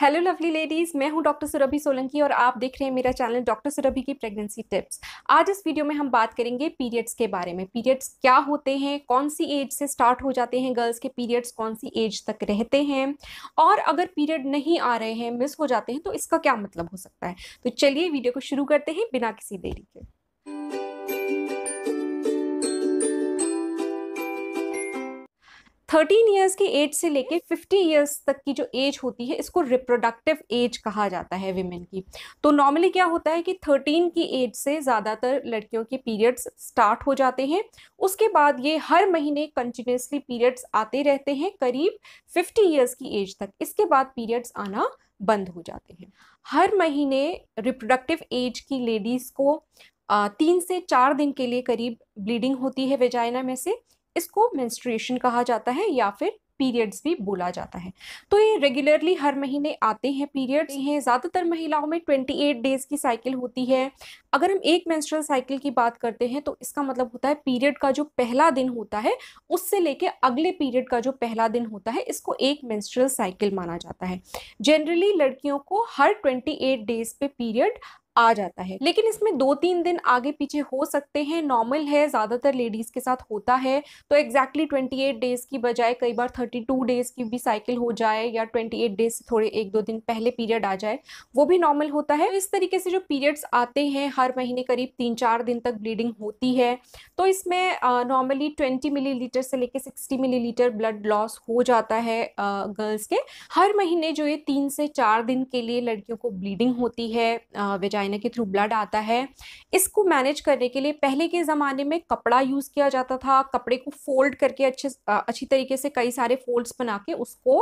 hello lovely ladies मैं हूं doctor Surabhi Solanki और आप देख रहे हैं मेरा चैनल डॉक्टर सुरभि की प्रेगनेंसी टिप्स आज इस वीडियो में हम बात करेंगे पीरियड्स के बारे में पीरियड्स क्या होते हैं कौन सी एज से स्टार्ट हो जाते हैं गर्ल्स के पीरियड्स कौन सी एज तक रहते हैं और अगर पीरियड नहीं आ रहे हैं मिस हो जाते हैं तो इसका क्या मतलब हो सकता है तो चलिए वीडियो को शुरू करते हैं बिना किसी देरी के थर्टीन ईयर्स की एज से लेके फिफ्टी ईयर्स तक की जो एज होती है इसको रिप्रोडक्टिव एज कहा जाता है विमेन की तो नॉर्मली क्या होता है कि थर्टीन की एज से ज़्यादातर लड़कियों के पीरियड्स स्टार्ट हो जाते हैं उसके बाद ये हर महीने कंटिन्यूसली पीरियड्स आते रहते हैं करीब फिफ्टी ईयर्स की एज तक इसके बाद पीरियड्स आना बंद हो जाते हैं हर महीने रिप्रोडक्टिव एज की लेडीज़ को तीन से चार दिन के लिए करीब ब्लीडिंग होती है वेजाइना में से इसको मेंस्ट्रुएशन कहा जाता है या फिर पीरियड्स भी बोला जाता है तो ये रेगुलरली हर महीने आते हैं पीरियड्स हैं ज़्यादातर महिलाओं में 28 डेज़ की साइकिल होती है अगर हम एक मेंस्ट्रुअल साइकिल की बात करते हैं तो इसका मतलब होता है पीरियड का जो पहला दिन होता है उससे लेके अगले पीरियड का जो पहला दिन होता है इसको एक मेंस्ट्रुअल साइकिल माना जाता है जनरली लड़कियों को हर एट डेज़ पे पीरियड आ जाता है लेकिन इसमें दो तीन दिन आगे पीछे हो सकते हैं नॉर्मल है ज़्यादातर लेडीज़ के साथ होता है तो एग्जैक्टली ट्वेंटी एट डेज़ की बजाय कई बार थर्टी टू डेज़ की भी साइकिल हो जाए या ट्वेंटी एट डेज़ से थोड़े एक दो दिन पहले पीरियड आ जाए वो भी नॉर्मल होता है तो इस तरीके से जो पीरियड्स आते हैं हर महीने करीब तीन चार दिन तक ब्लीडिंग होती है तो इसमें नॉर्मली ट्वेंटी मिली से लेकर सिक्सटी मिली ब्लड लॉस हो जाता है गर्ल्स के हर महीने जो ये तीन से चार दिन के लिए लड़कियों को ब्लीडिंग होती है वेजा वजाइना के थ्रू ब्लड आता है इसको मैनेज करने के लिए पहले के ज़माने में कपड़ा यूज़ किया जाता था कपड़े को फोल्ड करके अच्छे अच्छी तरीके से कई सारे फोल्ड्स बना के उसको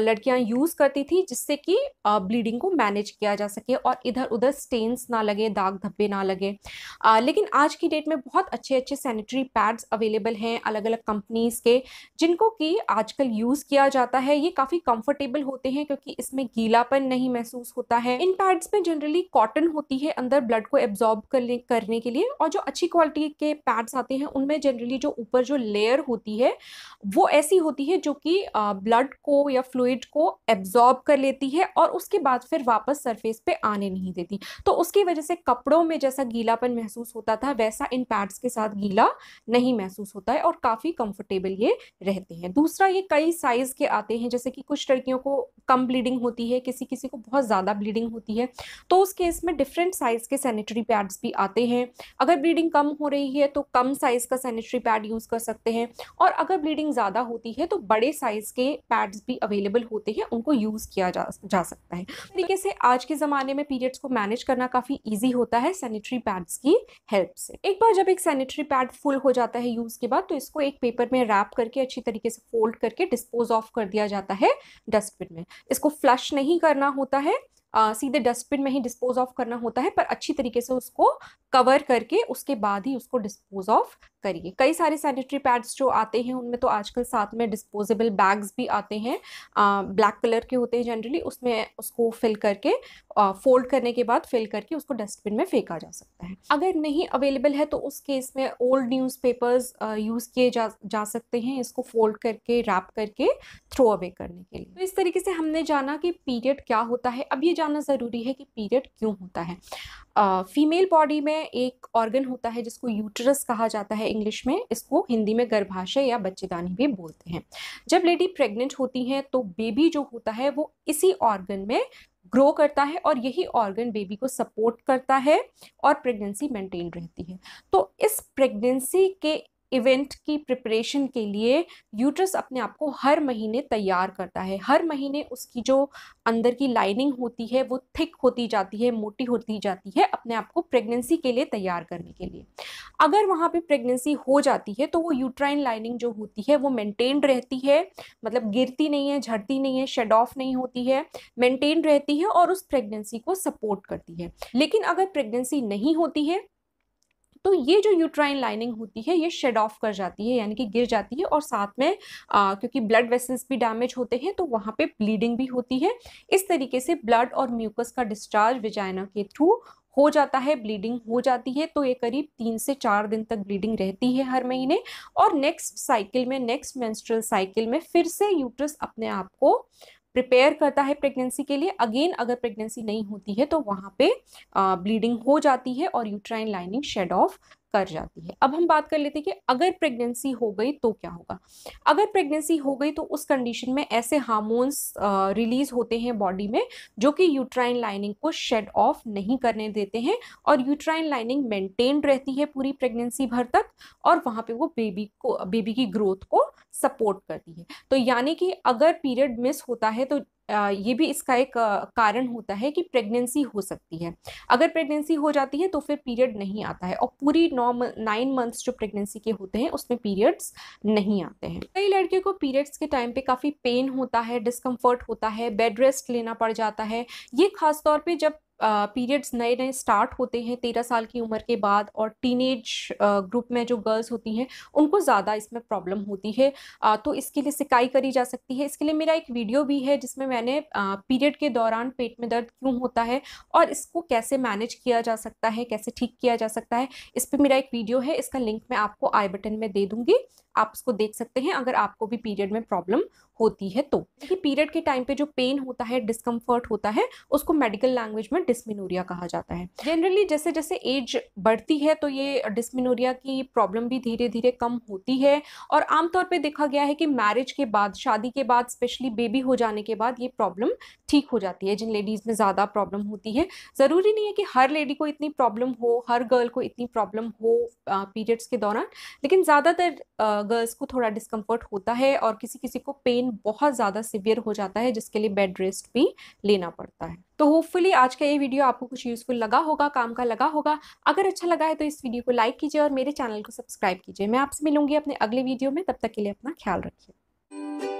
लड़कियाँ यूज़ करती थी जिससे कि ब्लीडिंग को मैनेज किया जा सके और इधर उधर स्टेन्स ना लगे दाग धब्बे ना लगे लेकिन आज की डेट में बहुत अच्छे अच्छे सैनिटरी पैड्स अवेलेबल हैं अलग अलग कंपनीज़ के जिनको कि आजकल यूज़ किया जाता है ये काफ़ी कंफर्टेबल होते हैं क्योंकि इसमें गीलापन नहीं महसूस होता है इन पैड्स में जनरली कॉटन होती है अंदर ब्लड को एब्जॉर्ब करने करने के लिए और जो अच्छी क्वालिटी के पैड्स आते हैं उनमें जनरली जो ऊपर जो लेयर होती है वो ऐसी होती है जो कि ब्लड को या फ्लूड को एब्जॉर्ब कर लेती है और उसके बाद फिर वापस सरफेस पे आने नहीं देती तो उसकी वजह से कपड़ों में जैसा गीलापन महसूस होता था वैसा इन पैड्स के साथ गीला नहीं महसूस होता है और काफ़ी कंफर्टेबल ये रहते हैं दूसरा ये कई साइज़ के आते हैं जैसे कि कुछ लड़कियों को कम ब्लीडिंग होती है किसी किसी को बहुत ज़्यादा ब्लीडिंग होती है तो उस केस में डिफरेंट साइज़ के सैनिटरी पैड्स भी आते हैं अगर ब्लीडिंग कम हो रही है तो कम साइज़ का सैनिटरी पैड यूज़ कर सकते हैं और अगर ब्लीडिंग ज़्यादा होती है तो बड़े साइज़ के पैड्स भी अवेलेबल होते हैं उनको यूज़ किया जा, जा सकता है तरीके से आज के ज़माने में पीरियड्स को मैनेज करना काफ़ी ईजी होता है सैनिटरी पैड्स की हेल्प से एक बार जब एक सैनिटरी पैड फुल हो जाता है यूज़ के बाद तो इसको एक पेपर में रैप करके अच्छी तरीके से फोल्ड करके डिस्पोज ऑफ कर दिया जाता है डस्टबिन में इसको फ्लश नहीं करना होता है आ, सीधे डस्टबिन में ही डिस्पोज ऑफ करना होता है पर अच्छी तरीके से उसको कवर करके उसके बाद ही उसको डिस्पोज ऑफ करिए कई सारे सैनिटरी पैड्स जो आते हैं उनमें तो आजकल साथ में डिस्पोजेबल बैग्स भी आते हैं आ, ब्लैक कलर के होते हैं जनरली उसमें उसको फिल करके आ, फोल्ड करने के बाद फिल करके उसको डस्टबिन में फेंका जा सकता है अगर नहीं अवेलेबल है तो उस केस में ओल्ड न्यूज़पेपर्स यूज़ किए जा जा सकते हैं इसको फोल्ड करके रैप करके थ्रो अवे करने के लिए तो इस तरीके से हमने जाना कि पीरियड क्या होता है अब ये जानना ज़रूरी है कि पीरियड क्यों होता है फीमेल बॉडी में एक ऑर्गन होता है जिसको यूटरस कहा जाता है इंग्लिश में इसको हिंदी में गर्भाशय या बच्चेदानी भी बोलते हैं जब लेडी प्रेग्नेंट होती हैं तो बेबी जो होता है वो इसी ऑर्गन में ग्रो करता है और यही ऑर्गन बेबी को सपोर्ट करता है और प्रेगनेंसी मेंटेन रहती है तो इस प्रेगनेंसी के इवेंट की प्रिपरेशन के लिए यूट्रस अपने आप को हर महीने तैयार करता है हर महीने उसकी जो अंदर की लाइनिंग होती है वो थिक होती जाती है मोटी होती जाती है अपने आप को प्रेगनेंसी के लिए तैयार करने के लिए अगर वहाँ पे प्रेगनेंसी हो जाती है तो वो यूट्राइन लाइनिंग जो होती है वो मेनटेन रहती है मतलब गिरती नहीं है झड़ती नहीं है शेड ऑफ नहीं होती है मेनटेन रहती है और उस प्रेगनेंसी को सपोर्ट करती है लेकिन अगर प्रेगनेंसी नहीं होती है तो ये जो यूट्राइन लाइनिंग होती है ये शेड ऑफ कर जाती है यानी कि गिर जाती है और साथ में आ, क्योंकि ब्लड वेसल्स भी डैमेज होते हैं तो वहाँ पे ब्लीडिंग भी होती है इस तरीके से ब्लड और म्यूकस का डिस्चार्ज विजाइना के थ्रू हो जाता है ब्लीडिंग हो जाती है तो ये करीब तीन से चार दिन तक ब्लीडिंग रहती है हर महीने और नेक्स्ट साइकिल में नेक्स्ट मेंस्ट्रुअल साइकिल में फिर से यूट्रस अपने आप को प्रिपेयर करता है प्रेगनेंसी के लिए अगेन अगर प्रेगनेंसी नहीं होती है तो वहाँ पे ब्लीडिंग हो जाती है और यूट्राइन लाइनिंग शेड ऑफ कर जाती है अब हम बात कर लेते हैं कि अगर प्रेगनेंसी हो गई तो क्या होगा अगर प्रेगनेंसी हो गई तो उस कंडीशन में ऐसे हार्मोन्स रिलीज होते हैं बॉडी में जो कि यूट्राइन लाइनिंग को शेड ऑफ नहीं करने देते हैं और यूट्राइन लाइनिंग मेंटेन रहती है पूरी प्रेगनेंसी भर तक और वहाँ पे वो बेबी को बेबी की ग्रोथ को सपोर्ट करती है तो यानी कि अगर पीरियड मिस होता है तो ये भी इसका एक कारण होता है कि प्रेगनेंसी हो सकती है अगर प्रेगनेंसी हो जाती है तो फिर पीरियड नहीं आता है और पूरी नौ नाइन मंथ्स जो प्रेगनेंसी के होते हैं उसमें पीरियड्स नहीं आते हैं कई लड़के को पीरियड्स के टाइम पे काफ़ी पेन होता है डिस्कम्फर्ट होता है बेड रेस्ट लेना पड़ जाता है ये खासतौर पर जब पीरियड्स नए नए स्टार्ट होते हैं तेरह साल की उम्र के बाद और टीनेज ग्रुप में जो गर्ल्स होती हैं उनको ज़्यादा इसमें प्रॉब्लम होती है आ, तो इसके लिए सिकाई करी जा सकती है इसके लिए मेरा एक वीडियो भी है जिसमें मैंने पीरियड के दौरान पेट में दर्द क्यों होता है और इसको कैसे मैनेज किया जा सकता है कैसे ठीक किया जा सकता है इस पर मेरा एक वीडियो है इसका लिंक मैं आपको आई बटन में दे दूँगी आप उसको देख सकते हैं अगर आपको भी पीरियड में प्रॉब्लम होती है तो पीरियड के टाइम पे जो पेन होता है डिस्कम्फर्ट होता है उसको मेडिकल लैंग्वेज में डिस्मिनोरिया कहा जाता है जनरली जैसे जैसे एज बढ़ती है तो ये डिस्मिनोरिया की प्रॉब्लम भी धीरे धीरे कम होती है और आमतौर पर देखा गया है कि मैरिज के बाद शादी के बाद स्पेशली बेबी हो जाने के बाद ये प्रॉब्लम ठीक हो जाती है जिन लेडीज़ में ज़्यादा प्रॉब्लम होती है ज़रूरी नहीं है कि हर लेडी को इतनी प्रॉब्लम हो हर गर्ल को इतनी प्रॉब्लम हो पीरियड्स के दौरान लेकिन ज़्यादातर गर्ल्स को थोड़ा डिस्कम्फर्ट होता है और किसी किसी को पेन बहुत ज़्यादा सिवियर हो जाता है जिसके लिए बेड रेस्ट भी लेना पड़ता है तो होपफुली आज का ये वीडियो आपको कुछ यूज़फुल लगा होगा काम का लगा होगा अगर अच्छा लगा है तो इस वीडियो को लाइक कीजिए और मेरे चैनल को सब्सक्राइब कीजिए मैं आपसे मिलूंगी अपने अगले वीडियो में तब तक के लिए अपना ख्याल रखिए